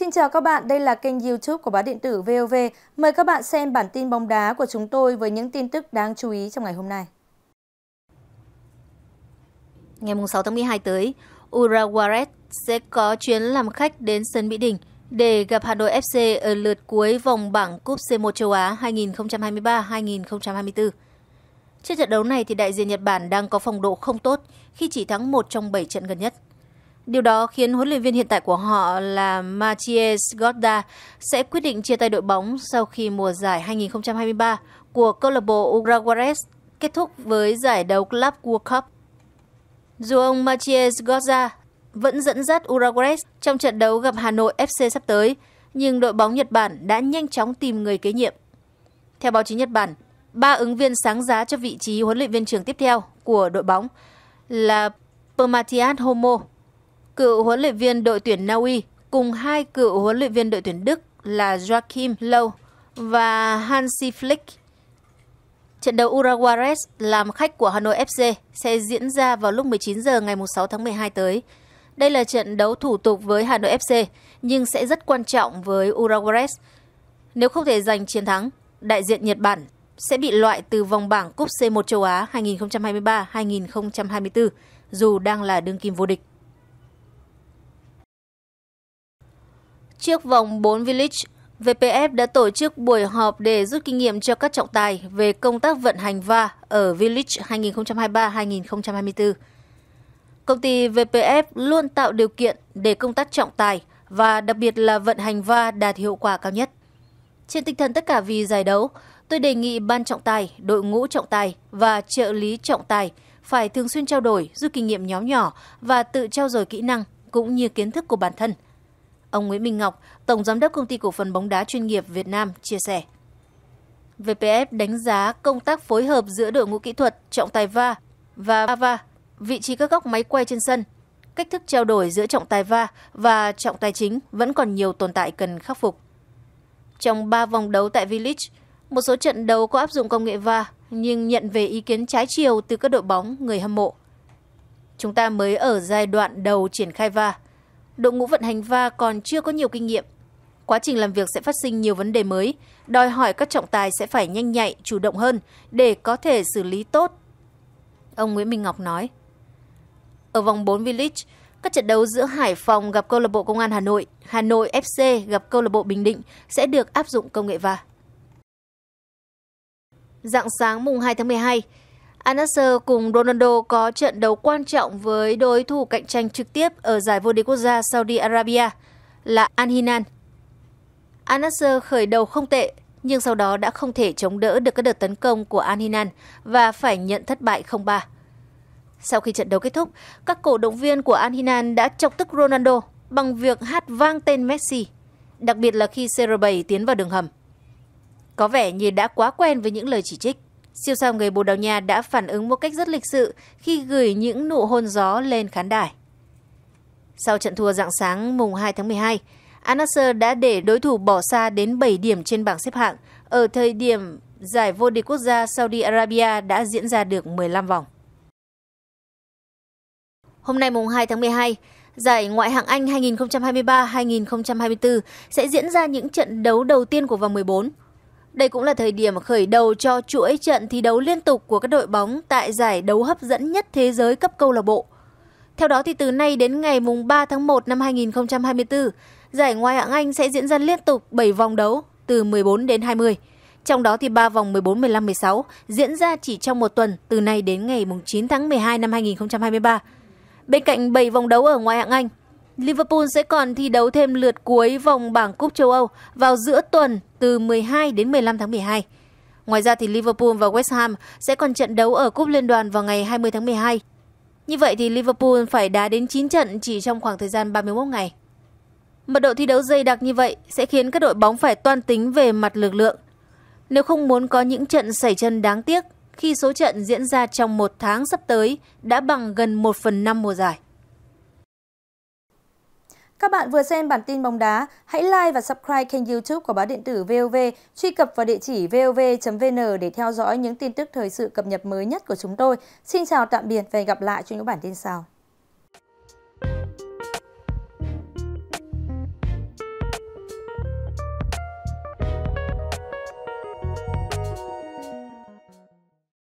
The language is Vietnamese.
Xin chào các bạn, đây là kênh YouTube của báo điện tử VOV. Mời các bạn xem bản tin bóng đá của chúng tôi với những tin tức đáng chú ý trong ngày hôm nay. Ngày 6 tháng 12 tới, Urawaret sẽ có chuyến làm khách đến sân Mỹ Đình để gặp Hà Nội FC ở lượt cuối vòng bảng Cúp C1 châu Á 2023-2024. Trước trận đấu này thì đại diện Nhật Bản đang có phong độ không tốt khi chỉ thắng một trong 7 trận gần nhất. Điều đó khiến huấn luyện viên hiện tại của họ là Mathieu Gorda sẽ quyết định chia tay đội bóng sau khi mùa giải 2023 của câu lạc bộ Uraguares kết thúc với giải đấu Club World Cup. Dù ông Mathieu Gorda vẫn dẫn dắt Uraguares trong trận đấu gặp Hà Nội FC sắp tới, nhưng đội bóng Nhật Bản đã nhanh chóng tìm người kế nhiệm. Theo báo chí Nhật Bản, ba ứng viên sáng giá cho vị trí huấn luyện viên trưởng tiếp theo của đội bóng là Pematiat Homo, cựu huấn luyện viên đội tuyển Na Uy cùng hai cựu huấn luyện viên đội tuyển Đức là Joachim Low và Hansi Flick. Trận đấu Uruguayes làm khách của Hà Nội FC sẽ diễn ra vào lúc 19 giờ ngày 6 tháng 12 tới. Đây là trận đấu thủ tục với Hà Nội FC nhưng sẽ rất quan trọng với Uruguayes. Nếu không thể giành chiến thắng, đại diện Nhật Bản sẽ bị loại từ vòng bảng Cúp C1 châu Á 2023-2024 dù đang là đương kim vô địch. Trước vòng 4 Village, VPF đã tổ chức buổi họp để rút kinh nghiệm cho các trọng tài về công tác vận hành VA ở Village 2023-2024. Công ty VPF luôn tạo điều kiện để công tác trọng tài và đặc biệt là vận hành VA đạt hiệu quả cao nhất. Trên tinh thần tất cả vì giải đấu, tôi đề nghị ban trọng tài, đội ngũ trọng tài và trợ lý trọng tài phải thường xuyên trao đổi, rút kinh nghiệm nhóm nhỏ và tự trao dồi kỹ năng cũng như kiến thức của bản thân – Ông Nguyễn Minh Ngọc, Tổng Giám đốc Công ty Cổ phần bóng đá chuyên nghiệp Việt Nam chia sẻ. VPF đánh giá công tác phối hợp giữa đội ngũ kỹ thuật, trọng tài va và AVA, vị trí các góc máy quay trên sân, cách thức trao đổi giữa trọng tài va và trọng tài chính vẫn còn nhiều tồn tại cần khắc phục. Trong 3 vòng đấu tại Village, một số trận đấu có áp dụng công nghệ va nhưng nhận về ý kiến trái chiều từ các đội bóng người hâm mộ. Chúng ta mới ở giai đoạn đầu triển khai va, đội ngũ vận hành va còn chưa có nhiều kinh nghiệm. Quá trình làm việc sẽ phát sinh nhiều vấn đề mới, đòi hỏi các trọng tài sẽ phải nhanh nhạy, chủ động hơn để có thể xử lý tốt. Ông Nguyễn Minh Ngọc nói. Ở vòng 4 village, các trận đấu giữa Hải Phòng gặp câu lạc bộ Công an Hà Nội, Hà Nội FC gặp câu lạc bộ Bình Định sẽ được áp dụng công nghệ VAR. Dạng sáng mùng 2 tháng 12, al cùng Ronaldo có trận đấu quan trọng với đối thủ cạnh tranh trực tiếp ở giải vô địch quốc gia Saudi Arabia là Al Hilal. al khởi đầu không tệ nhưng sau đó đã không thể chống đỡ được các đợt tấn công của Al Hilal và phải nhận thất bại 0-3. Sau khi trận đấu kết thúc, các cổ động viên của Al Hilal đã chọc tức Ronaldo bằng việc hát vang tên Messi, đặc biệt là khi CR7 tiến vào đường hầm. Có vẻ như đã quá quen với những lời chỉ trích. Siêu sao người Bồ Đào Nha đã phản ứng một cách rất lịch sự khi gửi những nụ hôn gió lên khán đài. Sau trận thua dạng sáng mùng 2 tháng 12, Al Nassr đã để đối thủ bỏ xa đến 7 điểm trên bảng xếp hạng ở thời điểm giải vô địch quốc gia Saudi Arabia đã diễn ra được 15 vòng. Hôm nay mùng 2 tháng 12, giải ngoại hạng Anh 2023-2024 sẽ diễn ra những trận đấu đầu tiên của vòng 14. Đây cũng là thời điểm khởi đầu cho chuỗi trận thi đấu liên tục của các đội bóng tại giải đấu hấp dẫn nhất thế giới cấp câu lạc bộ. Theo đó thì từ nay đến ngày mùng 3 tháng 1 năm 2024, giải Ngoại hạng Anh sẽ diễn ra liên tục 7 vòng đấu từ 14 đến 20. Trong đó thì 3 vòng 14, 15, 16 diễn ra chỉ trong một tuần từ nay đến ngày mùng 9 tháng 12 năm 2023. Bên cạnh 7 vòng đấu ở Ngoại hạng Anh, Liverpool sẽ còn thi đấu thêm lượt cuối vòng bảng Cúp châu Âu vào giữa tuần từ 12 đến 15 tháng 12. Ngoài ra thì Liverpool và West Ham sẽ còn trận đấu ở Cúp Liên đoàn vào ngày 20 tháng 12. Như vậy thì Liverpool phải đá đến 9 trận chỉ trong khoảng thời gian 31 ngày. Mật độ thi đấu dày đặc như vậy sẽ khiến các đội bóng phải toan tính về mặt lực lượng. Nếu không muốn có những trận xảy chân đáng tiếc khi số trận diễn ra trong một tháng sắp tới đã bằng gần 1 phần 5 mùa giải. Các bạn vừa xem bản tin bóng đá, hãy like và subscribe kênh youtube của báo điện tử VOV, truy cập vào địa chỉ vov.vn để theo dõi những tin tức thời sự cập nhật mới nhất của chúng tôi. Xin chào tạm biệt và hẹn gặp lại trong những bản tin sau.